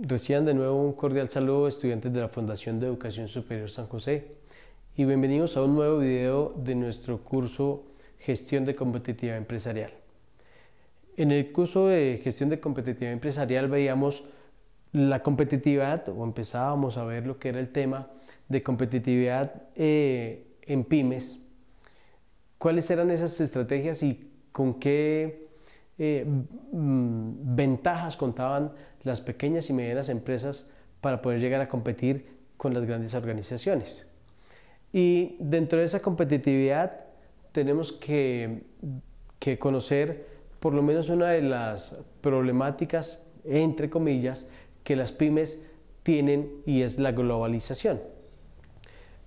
Reciban de nuevo un cordial saludo estudiantes de la Fundación de Educación Superior San José y bienvenidos a un nuevo video de nuestro curso Gestión de Competitividad Empresarial. En el curso de Gestión de Competitividad Empresarial veíamos la competitividad o empezábamos a ver lo que era el tema de competitividad eh, en pymes, cuáles eran esas estrategias y con qué eh, ventajas contaban las pequeñas y medianas empresas para poder llegar a competir con las grandes organizaciones. Y dentro de esa competitividad tenemos que, conocer por lo menos una de las problemáticas, entre comillas, que las pymes tienen y es la globalización.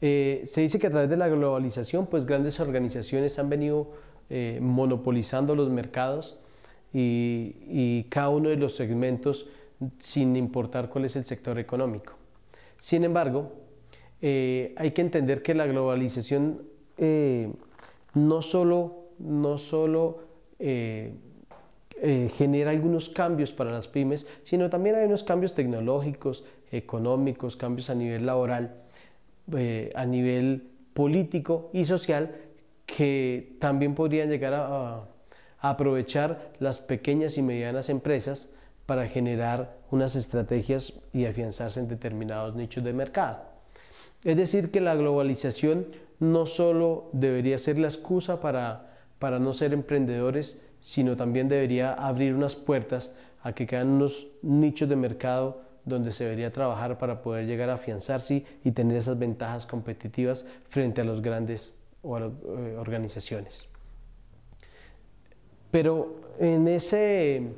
Eh, se dice que a través de la globalización, pues grandes organizaciones han venido eh, monopolizando los mercados y, y, cada uno de los segmentos sin importar cuál es el sector económico. Sin embargo, eh, hay que entender que la globalización eh, no solo, no solo eh, genera algunos cambios para las pymes, sino también hay unos cambios tecnológicos, económicos, cambios a nivel laboral, a nivel político y social que también podrían llegar a aprovechar las pequeñas y medianas empresas para generar unas estrategias y afianzarse en determinados nichos de mercado. Es decir, que la globalización no solo debería ser la excusa para, para no ser emprendedores, sino también debería abrir unas puertas a que quedan unos nichos de mercado donde se debería trabajar para poder llegar a afianzarse y tener esas ventajas competitivas frente a las grandes eh, organizaciones. Pero en ese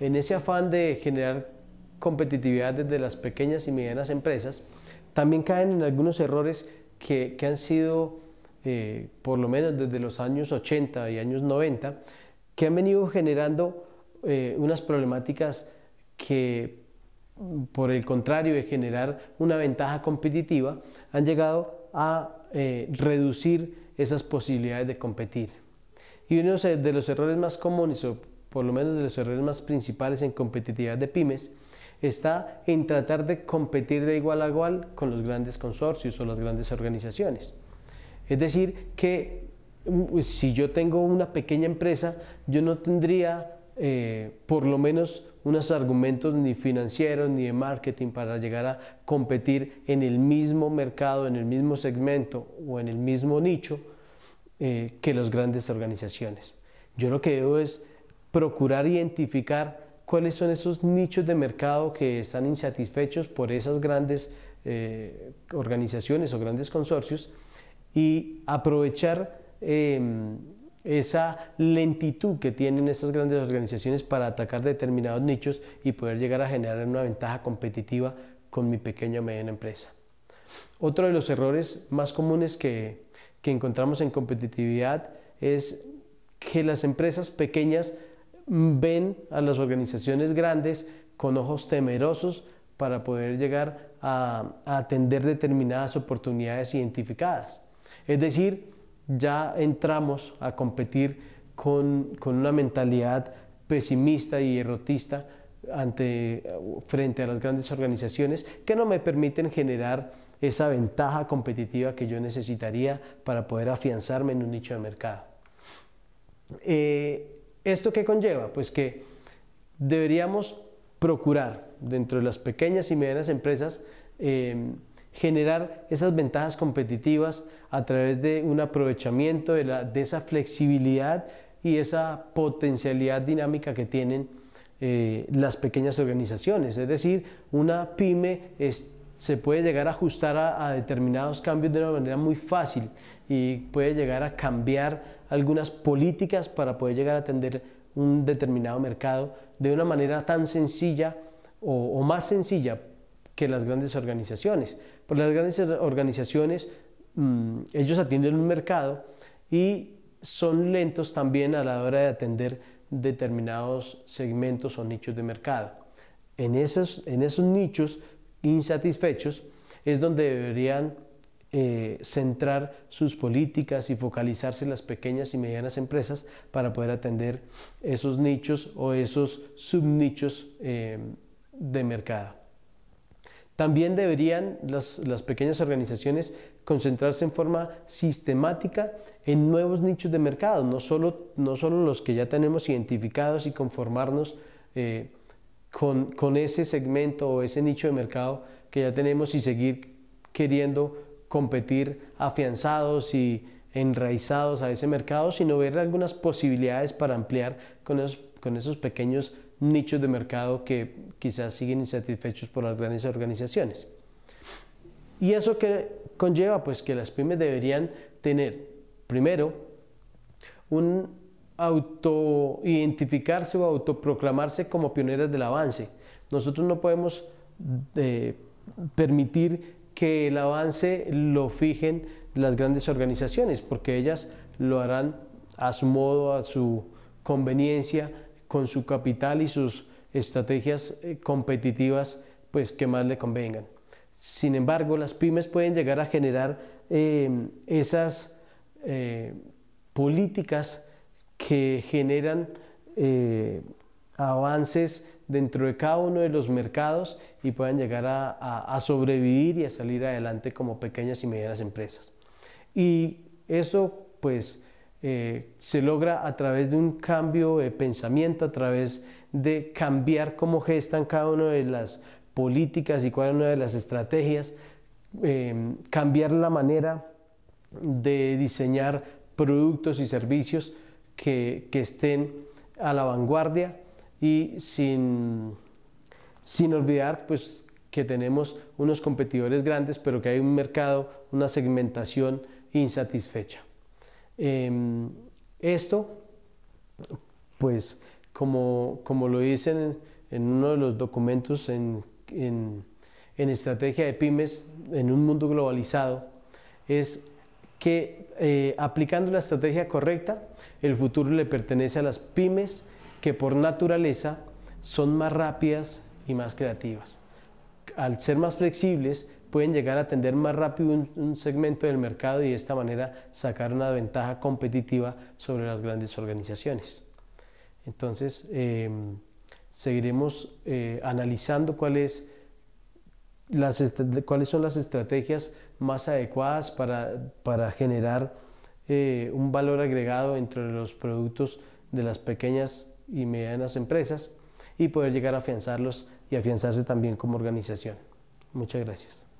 en ese afán de generar competitividad desde las pequeñas y medianas empresas, también caen en algunos errores que, han sido, eh, por lo menos desde los años 80 y años 90, que han venido generando eh, unas problemáticas que, por el contrario de generar una ventaja competitiva, han llegado a eh, reducir esas posibilidades de competir. Y uno de los errores más comunes, por lo menos de los errores más principales en competitividad de pymes, está en tratar de competir de igual a igual con los grandes consorcios o las grandes organizaciones. Es decir, que mm, pues, si yo tengo una pequeña empresa, yo no tendría eh, por lo menos unos argumentos ni financieros ni de marketing para llegar a competir en el mismo mercado, en el mismo segmento o en el mismo nicho eh, que las grandes organizaciones. Yo lo que debo es procurar identificar cuáles son esos nichos de mercado que están insatisfechos por esas grandes eh, organizaciones o grandes consorcios y aprovechar em, esa lentitud que tienen esas grandes organizaciones para atacar determinados nichos y poder llegar a generar una ventaja competitiva con mi pequeña o mediana empresa. Otro de los errores más comunes que encontramos en competitividad es que las empresas pequeñas ven a las organizaciones grandes con ojos temerosos para poder llegar a, atender determinadas oportunidades identificadas. Es decir, ya entramos a competir con, una mentalidad pesimista y erotista frente a las grandes organizaciones que no me permiten generar esa ventaja competitiva que yo necesitaría para poder afianzarme en un nicho de mercado. Eh, ¿Esto qué conlleva? Pues que deberíamos procurar dentro de las pequeñas y medianas empresas em, generar esas ventajas competitivas a través de un aprovechamiento de, la, de esa flexibilidad y esa potencialidad dinámica que tienen eh, las pequeñas organizaciones. Es decir, una pyme se puede llegar a ajustar a, a determinados cambios de una manera muy fácil y puede llegar a cambiar algunas políticas para poder llegar a atender un determinado mercado de una manera tan sencilla o, más sencilla que las grandes organizaciones. Por pues las grandes organizaciones, mm, ellos atienden un mercado y son lentos también a la hora de atender determinados segmentos o nichos de mercado. En esos, en esos nichos insatisfechos es donde deberían eh, centrar sus políticas y focalizarse en las pequeñas y medianas empresas para poder atender esos nichos o esos subnichos nichos eh, de mercado. También deberían las, pequeñas organizaciones concentrarse en forma sistemática en nuevos nichos de mercado, no solo, no solo los que ya tenemos identificados y conformarnos eh, con, con ese segmento o ese nicho de mercado que ya tenemos y seguir queriendo competir afianzados y enraizados a ese mercado, sino ver algunas posibilidades para ampliar con esos, pequeños nichos de mercado que quizás siguen insatisfechos por las grandes organizaciones. ¿Y eso que conlleva? Pues que las pymes deberían tener, primero, un auto identificarse o autoproclamarse como pioneras del avance. Nosotros no podemos eh, permitir que el avance lo fijen las grandes organizaciones, porque ellas lo harán a su modo, a su conveniencia, con su capital y sus estrategias eh, competitivas pues que más le convengan. Sin embargo, las pymes pueden llegar a generar em, esas eh, políticas que generan eh, avances dentro de cada uno de los mercados y puedan llegar a, sobrevivir y a salir adelante como pequeñas y medianas empresas. Y eso pues eh, se logra a través de un cambio de pensamiento, a través de cambiar cómo gestan cada una de las políticas y cada una de las estrategias, eh, cambiar la manera de diseñar productos y servicios que estén a la vanguardia y sin, olvidar pues, que tenemos unos competidores grandes, pero que hay un mercado, una segmentación insatisfecha. Em, esto, pues como, lo dicen en, uno de los documentos en, estrategia de pymes en un mundo globalizado, es que eh, aplicando la estrategia correcta, el futuro le pertenece a las pymes que por naturaleza son más rápidas y más creativas. Al ser más flexibles, pueden llegar a atender más rápido un, segmento del mercado y de esta manera sacar una ventaja competitiva sobre las grandes organizaciones. Entonces, em, seguiremos eh, analizando cuáles las, cuáles son las estrategias más adecuadas para, generar eh, un valor agregado entre los productos de las pequeñas y medianas empresas y poder llegar a afianzarlos y afianzarse también como organización. Muchas gracias.